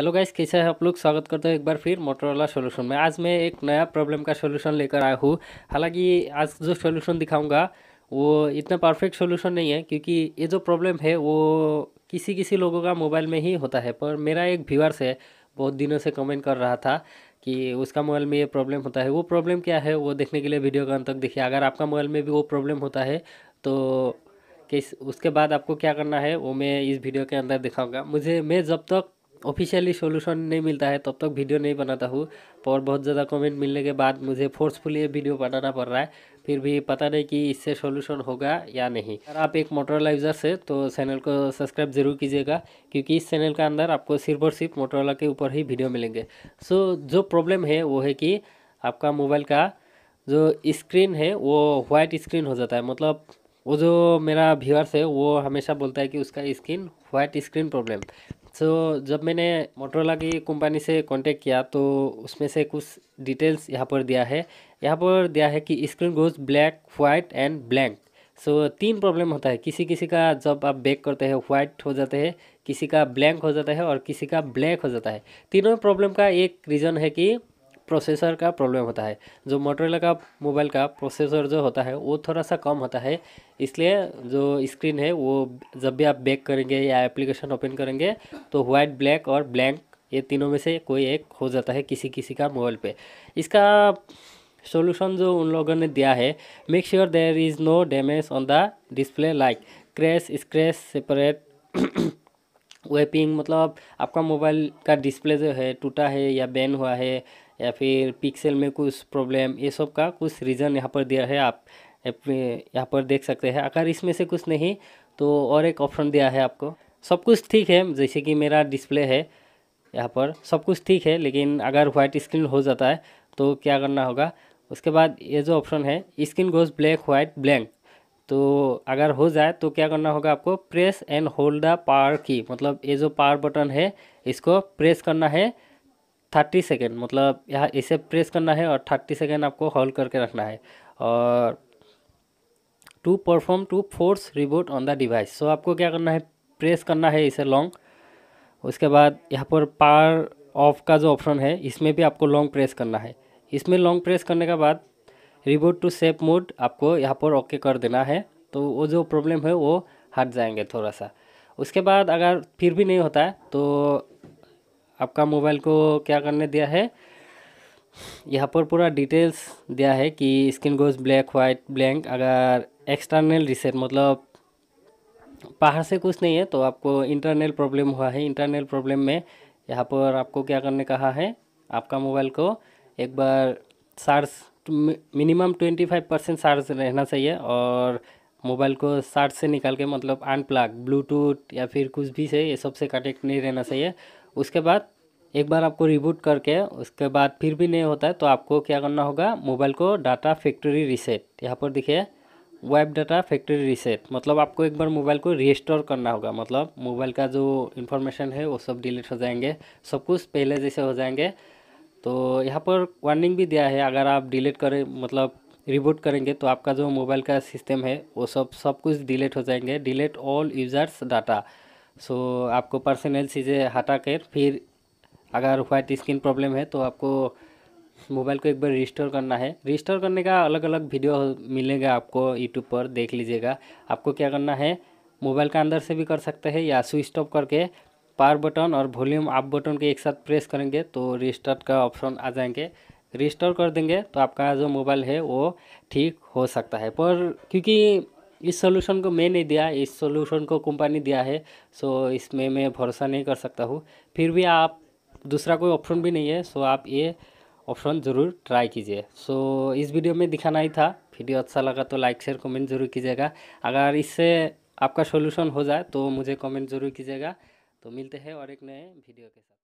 hello guys कैसे हैं आप लोग स्वागत करते हैं एक बार फिर मोटरोला सोल्यूशन में आज मैं एक नया प्रॉब्लम का सोल्यूशन लेकर आया हूँ हालांकि आज जो सोल्यूशन दिखाऊंगा वो इतना परफेक्ट सोल्यूशन नहीं है क्योंकि ये जो प्रॉब्लम है वो किसी किसी लोगों का मोबाइल में ही होता है पर मेरा एक व्यूअर से बहुत दिनों से कमेंट कर रहा था कि उसका मोबाइल में ये प्रॉब्लम होता है वो प्रॉब्लम क्या है वो देखने के लिए वीडियो का अंत तक देखिए अगर आपका मोबाइल में भी वो प्रॉब्लम होता है तो किस उसके बाद आपको क्या करना है वो मैं इस वीडियो के अंदर दिखाऊंगा मुझे मैं जब तक ऑफिशियली सोल्यूशन नहीं मिलता है तब तक वीडियो नहीं बनाता हूँ और बहुत ज़्यादा कमेंट मिलने के बाद मुझे फोर्सफुली वीडियो बनाना पड़ रहा है फिर भी पता नहीं कि इससे सोल्यूशन होगा या नहीं अगर आप एक मोटरोला यूज़र से तो चैनल को सब्सक्राइब ज़रूर कीजिएगा क्योंकि इस चैनल के अंदर आपको सिर्फ और सिर्फ मोटरोला के ऊपर ही वीडियो मिलेंगे सो जो प्रॉब्लम है वो है कि आपका मोबाइल का जो स्क्रीन है वो व्हाइट स्क्रीन हो जाता है मतलब वो जो मेरा व्यूअर्स है वो हमेशा बोलता है कि उसका screen white screen problem so so, जब मैंने मोटरोला की कंपनी से कांटेक्ट किया तो उसमें से कुछ डिटेल्स यहाँ पर दिया है यहाँ पर दिया है कि screen goes black white and blank so तीन प्रॉब्लम होता है किसी किसी का जब आप बैक करते हैं वाइट हो जाते हैं किसी का ब्लैंक हो जाता है और किसी का ब्लैक हो जाता है तीनों प्रॉब्लम का एक रीज़न है कि प्रोसेसर का प्रॉब्लम होता है जो मोटरला का मोबाइल का प्रोसेसर जो होता है वो थोड़ा सा कम होता है इसलिए जो स्क्रीन है वो जब भी आप बैक करेंगे या एप्लीकेशन ओपन करेंगे तो वाइट ब्लैक और ब्लैंक ये तीनों में से कोई एक हो जाता है किसी किसी का मोबाइल पे इसका सोल्यूशन जो उन लोगों ने दिया है make sure there is no damage on the display like crash scratch separate wiping मतलब आपका मोबाइल का डिस्प्ले जो है टूटा है या बैन हुआ है या फिर पिक्सल में कुछ प्रॉब्लम ये सब का कुछ रीज़न यहाँ पर दिया है आप यहाँ पर देख सकते हैं अगर इसमें से कुछ नहीं तो और एक ऑप्शन दिया है आपको सब कुछ ठीक है जैसे कि मेरा डिस्प्ले है यहाँ पर सब कुछ ठीक है लेकिन अगर वाइट स्क्रीन हो जाता है तो क्या करना होगा उसके बाद ये जो ऑप्शन है screen goes black white blank तो अगर हो जाए तो क्या करना होगा आपको press and hold the power key मतलब ये जो पावर बटन है इसको प्रेस करना है थर्टी सेकेंड मतलब यहाँ इसे प्रेस करना है और थर्टी सेकेंड आपको होल्ड करके रखना है और to perform to force reboot on the device so आपको क्या करना है प्रेस करना है इसे लॉन्ग उसके बाद यहाँ पर पावर ऑफ का जो ऑप्शन है इसमें भी आपको लॉन्ग प्रेस करना है इसमें लॉन्ग प्रेस करने के बाद रिबोट टू सेप मोड आपको यहाँ पर ओके कर देना है तो वो जो प्रॉब्लम है वो हट जाएंगे थोड़ा सा उसके बाद अगर फिर भी नहीं होता है तो आपका मोबाइल को क्या करने दिया है यहाँ पर पूरा डिटेल्स दिया है कि screen goes black white blank अगर एक्सटर्नल रिसेट मतलब बाहर से कुछ नहीं है तो आपको इंटरनल प्रॉब्लम हुआ है इंटरनल प्रॉब्लम में यहाँ पर आपको क्या करने कहा है आपका मोबाइल को एक बार charge minimum twenty five percent charge रहना चाहिए और मोबाइल को चार्ज से निकाल के मतलब अनप्लग ब्लूटूथ या फिर कुछ भी से ये सब से कनेक्ट नहीं रहना चाहिए उसके बाद एक बार आपको रिबूट करके उसके बाद फिर भी नहीं होता है तो आपको क्या करना होगा मोबाइल को डाटा फैक्ट्री रिसेट यहाँ पर देखिए वेब डाटा फैक्ट्री रिसेट मतलब आपको एक बार मोबाइल को रिस्टोर करना होगा मतलब मोबाइल का जो इन्फॉर्मेशन है वो सब डिलीट हो जाएंगे सब कुछ पहले जैसे हो जाएंगे तो यहाँ पर वार्निंग भी दिया है अगर आप डिलीट करें मतलब रिबूट करेंगे तो आपका जो मोबाइल का सिस्टम है वो सब सब कुछ डिलीट हो जाएंगे delete all users data so आपको पर्सनल चीज़ें हटा कर फिर अगर व्हाइट स्किन प्रॉब्लम है तो आपको मोबाइल को एक बार रिस्टोर करना है रिस्टोर करने का अलग अलग वीडियो मिलेगा आपको यूट्यूब पर देख लीजिएगा आपको क्या करना है मोबाइल का अंदर से भी कर सकते हैं या स्विच ऑफ करके पावर बटन और वॉल्यूम अप बटन के एक साथ प्रेस करेंगे तो रिस्टार्ट का ऑप्शन आ जाएंगे रिस्टोर कर देंगे तो आपका जो मोबाइल है वो ठीक हो सकता है पर क्योंकि इस सोल्यूशन को मैं नहीं दिया इस सोल्यूशन को कंपनी दिया है सो इसमें मैं भरोसा नहीं कर सकता हूँ फिर भी आप दूसरा कोई ऑप्शन भी नहीं है सो आप ये ऑप्शन ज़रूर ट्राई कीजिए सो इस वीडियो में दिखाना ही था वीडियो अच्छा लगा तो लाइक शेयर कमेंट ज़रूर कीजिएगा अगर इससे आपका सोल्यूशन हो जाए तो मुझे कमेंट ज़रूर कीजिएगा तो मिलते हैं और एक नए वीडियो के साथ